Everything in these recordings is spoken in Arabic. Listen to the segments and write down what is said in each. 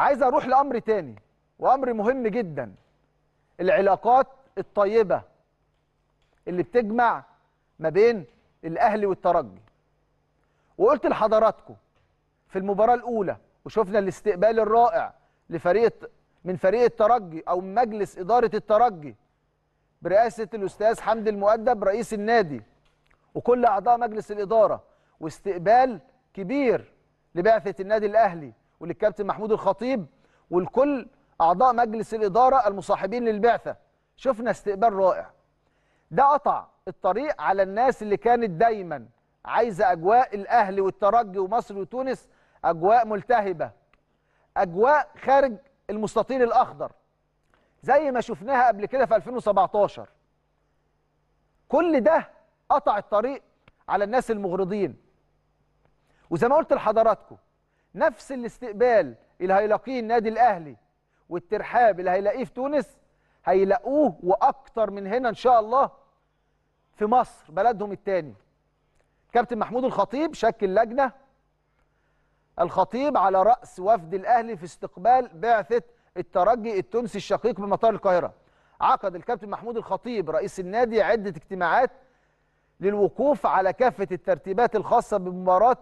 عايز اروح لامر تاني وامر مهم جدا العلاقات الطيبه اللي بتجمع ما بين الاهلي والترجي وقلت لحضراتكم في المباراه الاولى وشفنا الاستقبال الرائع لفريق من فريق الترجي او مجلس اداره الترجي برئاسه الاستاذ حمد المؤدب رئيس النادي وكل اعضاء مجلس الاداره واستقبال كبير لبعثه النادي الاهلي وللكابتن محمود الخطيب والكل اعضاء مجلس الاداره المصاحبين للبعثه شفنا استقبال رائع ده قطع الطريق على الناس اللي كانت دايما عايزه اجواء الاهلي والترجي ومصر وتونس اجواء ملتهبه اجواء خارج المستطيل الاخضر زي ما شفناها قبل كده في 2017 كل ده قطع الطريق على الناس المغرضين وزي ما قلت لحضراتكم نفس الاستقبال اللي هيلاقيه النادي الاهلي والترحاب اللي هيلاقيه في تونس هيلاقوه واكتر من هنا ان شاء الله في مصر بلدهم الثاني كابتن محمود الخطيب شكل لجنه الخطيب على راس وفد الاهلي في استقبال بعثه الترجي التونسي الشقيق بمطار القاهره عقد الكابتن محمود الخطيب رئيس النادي عده اجتماعات للوقوف على كافه الترتيبات الخاصه بمباراه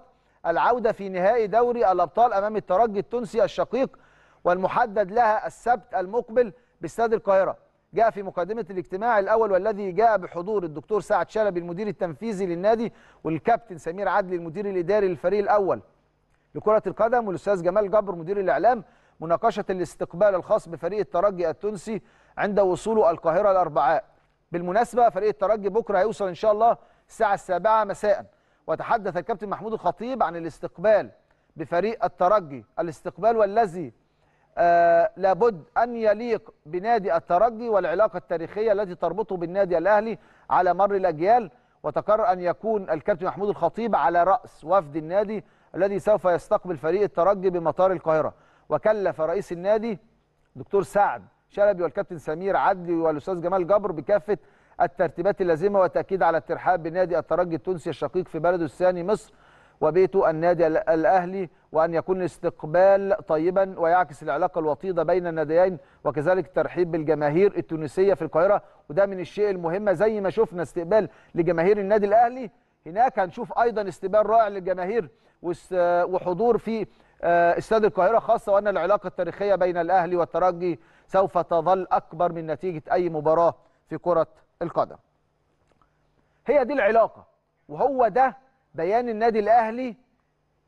العودة في نهائي دوري الأبطال أمام الترجي التونسي الشقيق والمحدد لها السبت المقبل باستاد القاهرة جاء في مقدمة الاجتماع الأول والذي جاء بحضور الدكتور سعد شلبي المدير التنفيذي للنادي والكابتن سمير عدلي المدير الإداري للفريق الأول لكرة القدم والأستاذ جمال جبر مدير الإعلام مناقشة الاستقبال الخاص بفريق الترجي التونسي عند وصوله القاهرة الأربعاء بالمناسبة فريق الترجي بكرة هيوصل إن شاء الله الساعة السابعة مساءً وتحدث الكابتن محمود الخطيب عن الاستقبال بفريق الترجي الاستقبال والذي آه لابد أن يليق بنادي الترجي والعلاقة التاريخية التي تربطه بالنادي الأهلي على مر الأجيال وتقرر أن يكون الكابتن محمود الخطيب على رأس وفد النادي الذي سوف يستقبل فريق الترجي بمطار القاهرة وكلف رئيس النادي دكتور سعد شلبي والكابتن سمير عدلي والاستاذ جمال جبر بكافه الترتيبات اللازمه وتاكيد على الترحاب بنادي الترجي التونسي الشقيق في بلده الثاني مصر وبيته النادي الاهلي وان يكون الاستقبال طيبا ويعكس العلاقه الوطيده بين الناديين وكذلك الترحيب بالجماهير التونسيه في القاهره وده من الشيء المهم زي ما شفنا استقبال لجماهير النادي الاهلي هناك هنشوف ايضا استقبال رائع للجماهير وحضور في آه، استاد القاهره خاصه وان العلاقه التاريخيه بين الاهلي والترجي سوف تظل اكبر من نتيجه اي مباراه في كرة القدم هي دي العلاقة وهو ده بيان النادي الأهلي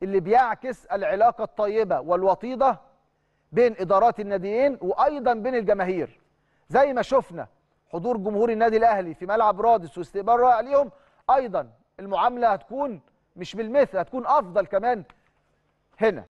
اللي بيعكس العلاقة الطيبة والوطيدة بين إدارات الناديين وأيضا بين الجماهير زي ما شفنا حضور جمهور النادي الأهلي في ملعب رادس واستقبال رائع ليهم أيضا المعاملة هتكون مش بالمثل هتكون أفضل كمان هنا